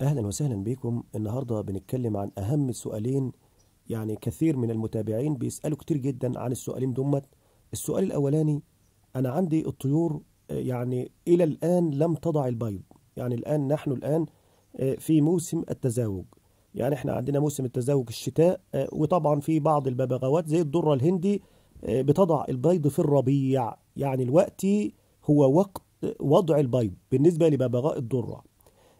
أهلا وسهلا بكم النهاردة بنتكلم عن أهم سؤالين يعني كثير من المتابعين بيسألوا كتير جدا عن السؤالين دمت السؤال الأولاني أنا عندي الطيور يعني إلى الآن لم تضع البيض يعني الآن نحن الآن آه، في موسم التزاوج يعني احنا عندنا موسم التزاوج الشتاء آه، وطبعا في بعض الببغاوات زي الدرة الهندي آه، بتضع البيض في الربيع يعني الوقت هو وقت وضع البيض بالنسبة لببغاء الدرة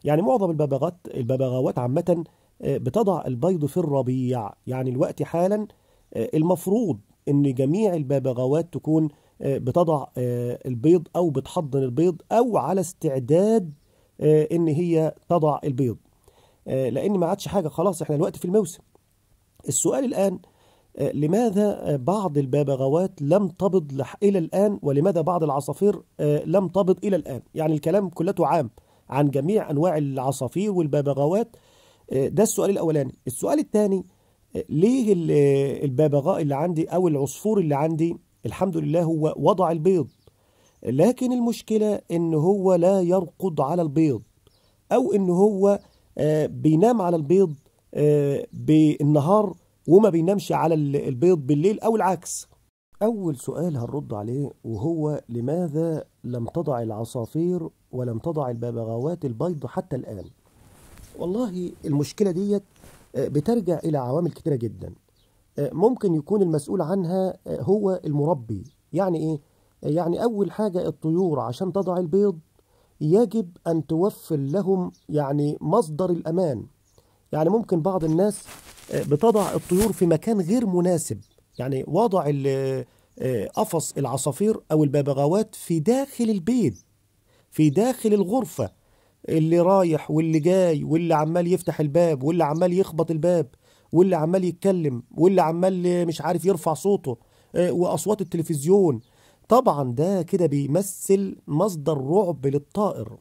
يعني معظم الببغات الببغاوات عامة آه، بتضع البيض في الربيع يعني الوقت حالا آه، المفروض ان جميع الببغاوات تكون آه، بتضع البيض او بتحضن البيض او على استعداد ان هي تضع البيض لان ما عادش حاجه خلاص احنا الوقت في الموسم السؤال الان لماذا بعض الببغاوات لم تبض الى الان ولماذا بعض العصافير لم تبض الى الان يعني الكلام كلته عام عن جميع أنواع العصافير والببغاوات آه، ده السؤال الأولاني السؤال الثاني آه، ليه آه، الببغاء اللي عندي أو العصفور اللي عندي الحمد لله هو وضع البيض لكن المشكلة إن هو لا يرقد على البيض أو إن هو بينام على البيض بالنهار وما بينامش على البيض بالليل أو العكس أول سؤال هنرد عليه وهو لماذا لم تضع العصافير ولم تضع الببغاوات البيض حتى الآن والله المشكلة ديت آه، بترجع إلى عوامل كتيرة جدا آه، ممكن يكون المسؤول عنها آه، هو المربي يعني إيه؟ يعني أول حاجة الطيور عشان تضع البيض يجب أن توفر لهم يعني مصدر الأمان يعني ممكن بعض الناس بتضع الطيور في مكان غير مناسب يعني وضع آه، قفص العصافير أو الببغاوات في داخل البيت في داخل الغرفة اللي رايح واللي جاي واللي عمال يفتح الباب واللي عمال يخبط الباب واللي عمال يتكلم واللي عمال مش عارف يرفع صوته آه، وأصوات التلفزيون طبعا ده كده بيمثل مصدر رعب للطائر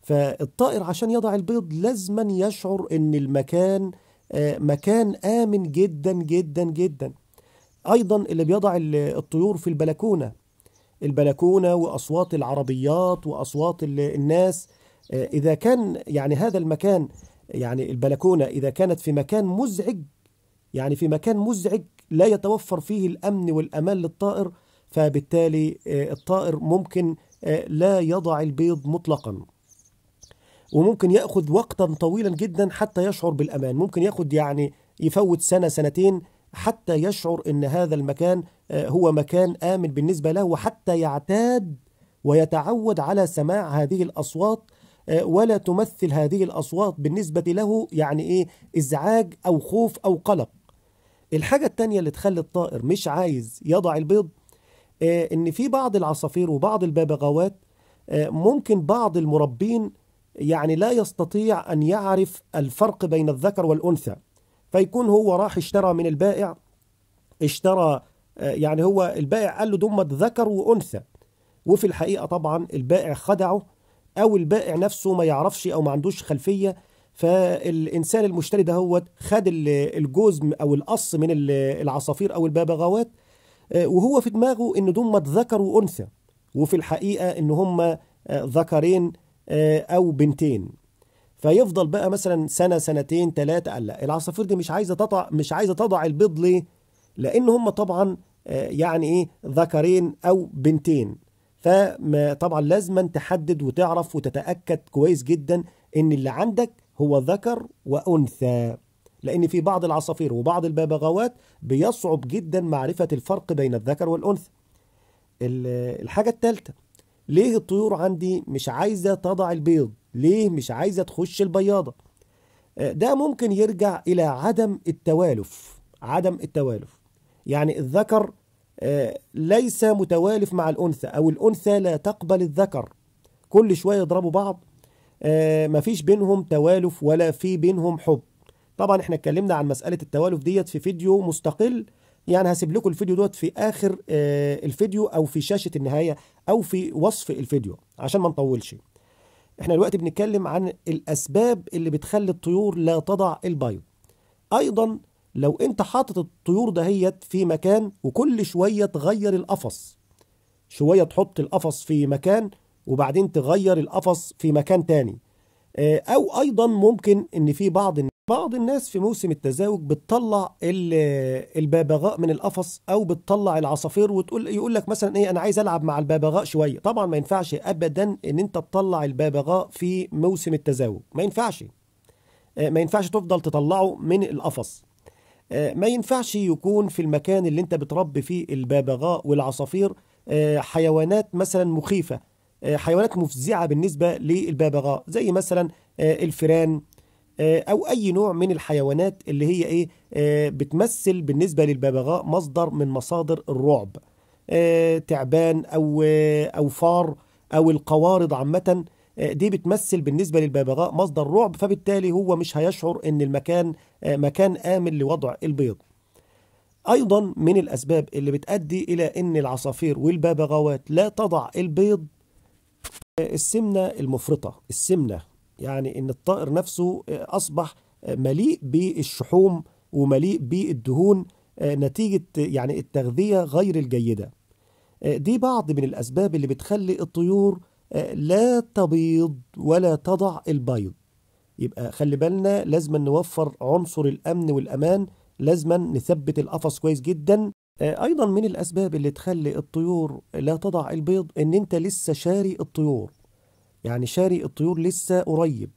فالطائر عشان يضع البيض لازما يشعر ان المكان آه، مكان آمن جدا جدا جدا أيضا اللي بيضع الطيور في البلكونة البلكونة وأصوات العربيات وأصوات الناس آه، إذا كان يعني هذا المكان يعني البلكونة إذا كانت في مكان مزعج يعني في مكان مزعج لا يتوفر فيه الأمن والأمان للطائر فبالتالي آه، الطائر ممكن آه، لا يضع البيض مطلقا وممكن يأخذ وقتا طويلا جدا حتى يشعر بالأمان ممكن يأخذ يعني يفوت سنة سنتين حتى يشعر ان هذا المكان آه، هو مكان امن بالنسبه له وحتى يعتاد ويتعود على سماع هذه الاصوات آه، ولا تمثل هذه الاصوات بالنسبه له يعني ايه ازعاج او خوف او قلق الحاجه الثانيه اللي تخلي الطائر مش عايز يضع البيض آه، ان في بعض العصافير وبعض الببغاوات ممكن بعض المربين يعني لا يستطيع ان يعرف الفرق بين الذكر والانثى فيكون هو راح اشترى من البائع اشترى آه، يعني هو البائع قال له دمت ذكر وأنثى وفي الحقيقة طبعا البائع خدعه أو البائع نفسه ما يعرفش أو ما عندوش خلفية فالإنسان المشتري ده هو خد الجوز أو القص من العصافير أو الببغاوات آه، وهو في دماغه إن دمت ذكر وأنثى وفي الحقيقة إن هم آه، ذكرين أو بنتين فيفضل بقى مثلا سنه سنتين ثلاثه قال لا العصافير دي مش عايزه تضع مش عايزه تضع البيض ليه؟ لان هم طبعا آه، يعني ايه ذكرين او بنتين فطبعا لازما تحدد وتعرف وتتاكد كويس جدا ان اللي عندك هو ذكر وانثى لان في بعض العصافير وبعض الببغاوات بيصعب جدا معرفه الفرق بين الذكر والانثى الحاجه الثالثه ليه الطيور عندي مش عايزه تضع البيض ليه مش عايزة تخش البياضة آه، ده ممكن يرجع إلى عدم التوالف عدم التوالف يعني الذكر آه، ليس متوالف مع الأنثى أو الأنثى لا تقبل الذكر كل شوية يضربوا بعض آه، مفيش بينهم توالف ولا في بينهم حب طبعا احنا اتكلمنا عن مسألة التوالف ديت في فيديو مستقل يعني هسيب لكم الفيديو دوت في آخر الفيديو أو في شاشة النهاية أو في وصف الفيديو عشان ما نطولش احنا دلوقتي بنتكلم عن الاسباب اللي بتخلي الطيور لا تضع البيض ايضا لو انت حاطط الطيور دهيت في مكان وكل شويه تغير القفص شويه تحط القفص في مكان وبعدين تغير القفص في مكان تاني آه، او ايضا ممكن ان في بعض بعض الناس في موسم التزاوج بتطلع الببغاء من القفص او بتطلع العصافير وتقول يقول لك مثلا ايه انا عايز العب مع الببغاء شويه طبعا ما ينفعش ابدا ان انت تطلع الببغاء في موسم التزاوج ما ينفعش آه، ما ينفعش تفضل تطلعه من القفص آه، ما ينفعش يكون في المكان اللي انت بتربي فيه الببغاء والعصافير آه، حيوانات مثلا مخيفه حيوانات مفزعه بالنسبه للببغاء زي مثلا الفيران آه، او اي نوع من الحيوانات اللي هي ايه آه، بتمثل بالنسبه للببغاء مصدر من مصادر الرعب آه، تعبان او او فار او القوارض عامه دي بتمثل بالنسبه للببغاء مصدر رعب فبالتالي هو مش هيشعر ان المكان مكان امن لوضع البيض ايضا من الاسباب اللي بتؤدي الى ان العصافير والببغاوات لا تضع البيض السمنه المفرطه السمنه يعني ان الطائر نفسه آه، اصبح آه، مليء بالشحوم ومليء بالدهون آه، نتيجه يعني التغذيه غير الجيده. دي بعض من الاسباب اللي بتخلي الطيور لا تبيض ولا تضع البيض. يبقى خلي بالنا لازم نوفر عنصر الامن والامان لازم نثبت القفص كويس جدا ايضا من الاسباب اللي تخلي الطيور لا تضع البيض ان انت لسه شاري الطيور يعني شاري الطيور لسه قريب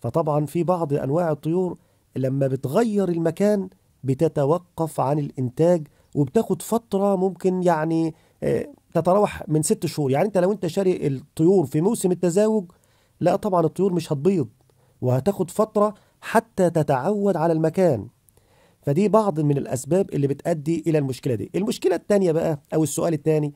فطبعا في بعض أنواع الطيور لما بتغير المكان بتتوقف عن الإنتاج وبتاخد فترة ممكن يعني آه، تتراوح من ست شهور يعني أنت لو أنت شاري الطيور في موسم التزاوج لا طبعا الطيور مش هتبيض وهتاخد فترة حتى تتعود على المكان فدي بعض من الأسباب اللي بتؤدي إلى المشكلة دي المشكلة الثانيه بقى أو السؤال الثاني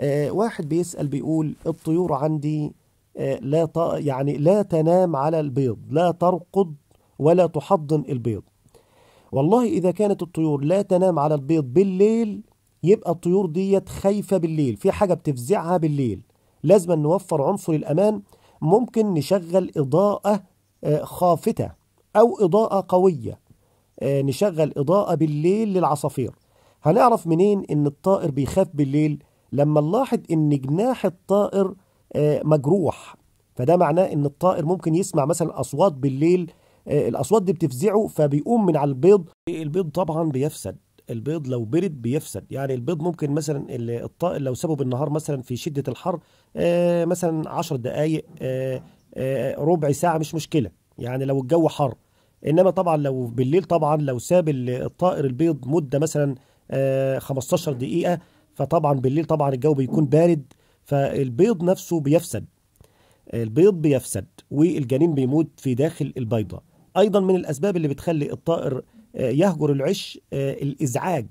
آه، واحد بيسأل بيقول الطيور عندي آه، لا يعني لا تنام على البيض لا ترقد ولا تحضن البيض والله إذا كانت الطيور لا تنام على البيض بالليل يبقى الطيور ديت خايفة بالليل في حاجة بتفزعها بالليل لازم نوفر عنصر الأمان ممكن نشغل إضاءة آه، خافتة أو إضاءة قوية آه، نشغل إضاءة بالليل للعصافير هنعرف منين إن الطائر بيخاف بالليل لما نلاحظ إن جناح الطائر آه، مجروح فده معناه ان الطائر ممكن يسمع مثلا اصوات بالليل آه، الاصوات دي بتفزعه فبيقوم من على البيض البيض طبعا بيفسد البيض لو برد بيفسد يعني البيض ممكن مثلا الطائر لو سابه بالنهار مثلا في شده الحر آه، مثلا 10 دقائق ربع ساعه مش مشكله يعني لو الجو حر انما طبعا لو بالليل طبعا لو ساب الطائر البيض مده مثلا 15 دقيقه فطبعا بالليل طبعا الجو بيكون بارد فالبيض نفسه بيفسد البيض بيفسد والجنين بيموت في داخل البيضة أيضا من الأسباب اللي بتخلي الطائر آه، يهجر العش آه، الإزعاج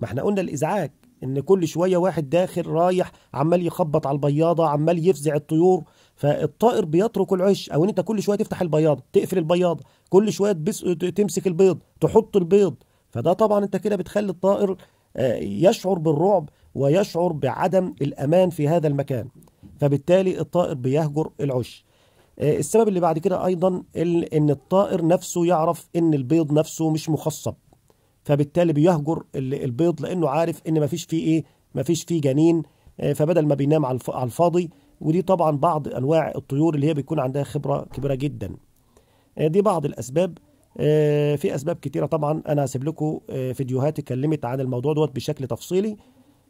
ما احنا قلنا الإزعاج ان كل شويه واحد داخل رايح عمال يخبط على البياضه عمال يفزع الطيور فالطائر بيترك العش او ان انت كل شويه تفتح البياضه تقفل البياضه كل شويه بس... تمسك البيض تحط البيض فده طبعا انت كده بتخلي الطائر آه، يشعر بالرعب ويشعر بعدم الأمان في هذا المكان فبالتالي الطائر بيهجر العش آه، السبب اللي بعد كده أيضا إن الطائر نفسه يعرف إن البيض نفسه مش مخصب فبالتالي بيهجر البيض لأنه عارف إن مفيش فيه إيه مفيش فيه جنين آه، فبدل ما بينام على الفاضي ودي طبعا بعض أنواع الطيور اللي هي بيكون عندها خبرة كبيرة جدا آه، دي بعض الأسباب في أسباب كتيرة طبعا أنا هسيب لكم فيديوهات اتكلمت عن الموضوع دوت بشكل تفصيلي